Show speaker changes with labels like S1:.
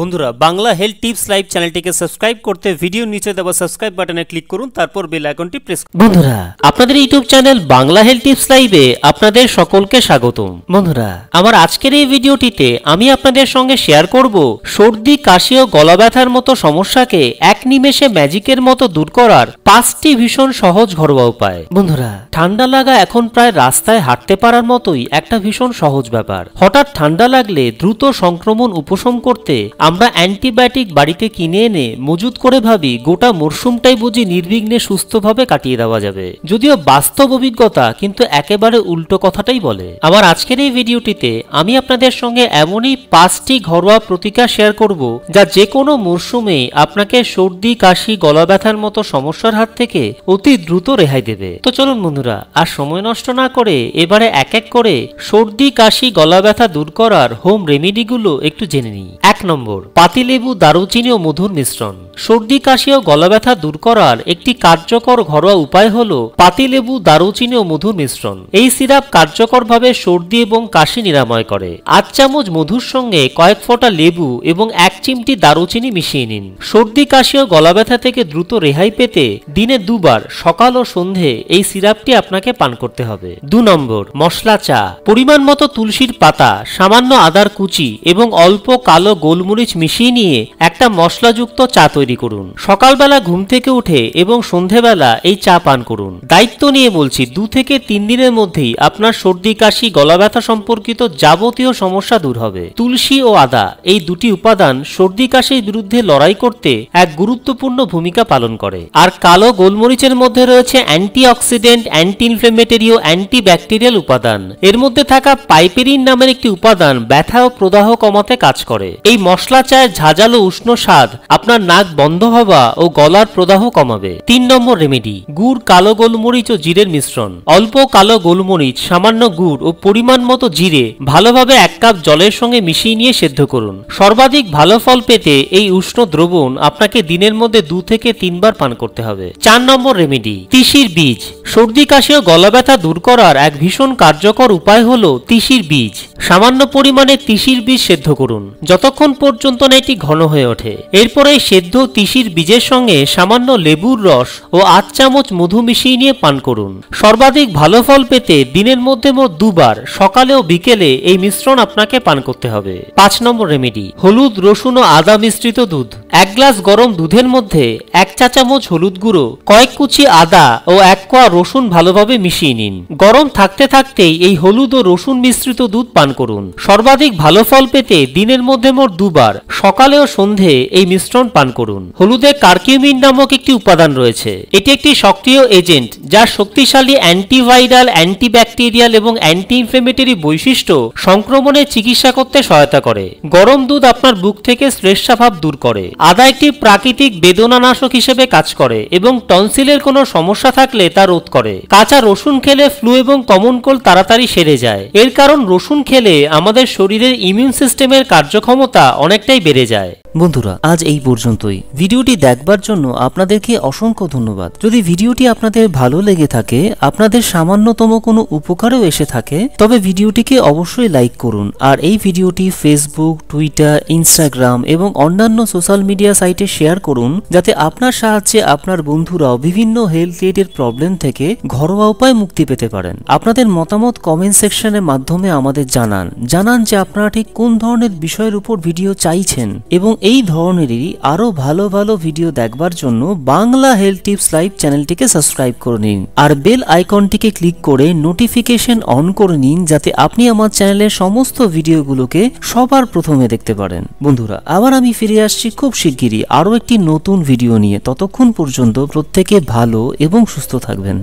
S1: বন্ধুরা Bangla health tips live চ্যানেলটিকে subscribe করতে ভিডিও নিচে দেওয়া সাবস্ক্রাইব বাটনে ক্লিক করুন তারপর বেল আইকনটি প্রেস বন্ধুরা আপনাদের YouTube channel Bangla health tips লাইভে আপনাদের সকলকে স্বাগতম বন্ধুরা আমার আজকের এই ভিডিওটিতে আমি আপনাদের সঙ্গে শেয়ার করব সর্দি কাশি ও গলা ব্যথার মতো সমস্যাকে এক নিমেষে ম্যাজিকের মতো দূর করার পাঁচটি ভীষণ সহজ ঘরোয়া উপায় বন্ধুরা ঠান্ডা লাগা এখন প্রায় রাস্তায় হাঁটতে পারার মতোই একটা ভীষণ সহজ ব্যাপার হঠাৎ ঠান্ডা লাগলে দ্রুত সংক্রমণ উপশম করতে আমরা অ্যান্টিবায়োটিক বাড়িতে কিনে এনে মজুত করে ভাবি গোটা মরশুমটাই বুঝি নির্বিঘ্নে সুস্থভাবে কাটিয়ে দেওয়া যাবে যদিও বাস্তব অভিজ্ঞতা কিন্তু একেবারে উল্টো কথাটাই বলে আমার আজকের এই ভিডিওটিতে আমি আপনাদের সঙ্গে এমনই পাঁচটি ঘরোয়া প্রতিকার শেয়ার করব যা যে কোনো মরশুমে আপনাকে সর্দি কাশি গলা ব্যথার মতো সমস্যার হাত থেকে অতি দ্রুত রেহাই দেবে তো চলুন বন্ধুরা আর সময় নষ্ট না করে এবারে এক এক করে সর্দি কাশি গলা ব্যথা দূর করার হোম রেমিডিগুলো একটু জেনে নিই এক নম্বর পাথর পাতিলেবু দারুচিনি ও মধুর মিশ্রণ সর্দি কাশি ও গলা ব্যথা দূর করার একটি কার্যকর ঘরোয়া উপায় হল পাতিলেবু দারুচিনি ও মধুর মিশ্রণ এই সিরাপ কার্যকরভাবে সর্দি এবং কাশি নিরাময় করে আধ চামচ মধুর সঙ্গে কয়েক ফোঁটা লেবু এবং এক চিমটি দারুচিনি মিশিয়ে নিন সর্দি কাশি ও গলা ব্যথা থেকে দ্রুত রেহাই পেতে দিনে দুবার সকাল ও সন্ধে এই সিরাপটি আপনাকে পান করতে হবে দু নম্বর মশলা চা পরিমাণ মতো তুলসীর পাতা সামান্য আদার কুচি এবং অল্প কালো গোলমরিচ সবকিছু মিশিয়ে নিয়ে একটা মশলাযুক্ত চা তৈরি করুন সকালবেলা ঘুম থেকে উঠে এবং সন্ধেবেলা এই চা পান করুন দায়িত্ব নিয়ে বলছি দু থেকে তিন দিনের মধ্যেই আপনার সর্দি কাশি গলা ব্যথা সম্পর্কিত যাবতীয় সমস্যা দূর হবে তুলসী ও আদা এই দুটি উপাদান সর্দি কাশির বিরুদ্ধে লড়াই করতে এক গুরুত্বপূর্ণ ভূমিকা পালন করে আর কালো গোলমরিচের মধ্যে রয়েছে অ্যান্টি অক্সিডেন্ট অ্যান্টি ইনফ্লেমেটারি ও অ্যান্টি ব্যাকটেরিয়াল উপাদান এর মধ্যে থাকা পাইপেরিন নামের একটি উপাদান ব্যথা ও প্রদাহ কমাতে কাজ করে এই মশলা মশলা চায়ের ঝাঁঝালো উষ্ণ স্বাদ আপনার নাক বন্ধ হওয়া ও গলার প্রদাহ কমাবে তিন নম্বর রেমেডি গুড় কালো গোলমরিচ ও জিরের মিশ্রণ অল্প কালো গোলমরিচ সামান্য গুড় ও পরিমাণ মতো জিরে ভালোভাবে এক কাপ জলের সঙ্গে মিশিয়ে নিয়ে সেদ্ধ করুন সর্বাধিক ভালো ফল পেতে এই উষ্ণ দ্রবণ আপনাকে দিনের মধ্যে দু থেকে তিনবার পান করতে হবে চার নম্বর রেমেডি তিসির বীজ সর্দি কাশি ও গলা ব্যথা দূর করার এক ভীষণ কার্যকর উপায় হল তিসির বীজ সামান্য পরিমাণে তিসির বীজ সেদ্ধ করুন যতক্ষণ পর্যন্ত পর্যন্ত না এটি ঘন হয়ে ওঠে এরপরে সেদ্ধ তিসির বীজের সঙ্গে সামান্য লেবুর রস ও আধ চামচ মধু মিশিয়ে নিয়ে পান করুন সর্বাধিক ভালো ফল পেতে দিনের মধ্যে মোট দুবার সকালে ও বিকেলে এই মিশ্রণ আপনাকে পান করতে হবে পাঁচ নম্বর রেমেডি হলুদ রসুন ও আদা মিশ্রিত দুধ এক গ্লাস গরম দুধের মধ্যে এক চা চামচ হলুদ গুঁড়ো কয়েক কুচি আদা ও এক কোয়া রসুন ভালোভাবে মিশিয়ে নিন গরম থাকতে থাকতেই এই হলুদ ও রসুন মিশ্রিত দুধ পান করুন সর্বাধিক ভালো ফল পেতে দিনের মধ্যে মোট দুবার খাবার সকালে ও সন্ধে এই মিশ্রণ পান করুন হলুদে কার্কিউমিন নামক একটি উপাদান রয়েছে এটি একটি সক্রিয় এজেন্ট যা শক্তিশালী অ্যান্টিভাইরাল অ্যান্টিব্যাকটেরিয়াল এবং অ্যান্টি ইনফ্লেমেটরি বৈশিষ্ট্য সংক্রমণের চিকিৎসা করতে সহায়তা করে গরম দুধ আপনার বুক থেকে শ্লেষাভাব দূর করে আদা একটি প্রাকৃতিক বেদনানাশক হিসেবে কাজ করে এবং টনসিলের কোনো সমস্যা থাকলে তা রোধ করে কাঁচা রসুন খেলে ফ্লু এবং কমন কোল তাড়াতাড়ি সেরে যায় এর কারণ রসুন খেলে আমাদের শরীরের ইমিউন সিস্টেমের কার্যক্ষমতা অনেক অনেকটাই বেড়ে যায় বন্ধুরা আজ এই পর্যন্তই ভিডিওটি দেখবার জন্য আপনাদেরকে অসংখ্য ধন্যবাদ যদি ভিডিওটি আপনাদের ভালো লেগে থাকে আপনাদের সামান্যতম কোনো উপকারও এসে থাকে তবে ভিডিওটিকে অবশ্যই লাইক করুন আর এই ভিডিওটি ফেসবুক টুইটার ইনস্টাগ্রাম এবং অন্যান্য সোশ্যাল মিডিয়া সাইটে শেয়ার করুন যাতে আপনার সাহায্যে আপনার বন্ধুরাও বিভিন্ন হেলথ রিলেটেড প্রবলেম থেকে ঘরোয়া উপায় মুক্তি পেতে পারেন আপনাদের মতামত কমেন্ট সেকশনের মাধ্যমে আমাদের জানান জানান যে আপনারা ঠিক কোন ধরনের বিষয়ের উপর ভিডিও চাইছেন এবং এই ধরনেরই আরও ভালো ভালো ভিডিও দেখবার জন্য বাংলা হেলথ টিপস লাইভ চ্যানেলটিকে সাবস্ক্রাইব করে নিন আর বেল আইকনটিকে ক্লিক করে নোটিফিকেশন অন করে নিন যাতে আপনি আমার চ্যানেলের সমস্ত ভিডিওগুলোকে সবার প্রথমে দেখতে পারেন বন্ধুরা আবার আমি ফিরে আসছি খুব শিগগিরই আরও একটি নতুন ভিডিও নিয়ে ততক্ষণ পর্যন্ত প্রত্যেকে ভালো এবং সুস্থ থাকবেন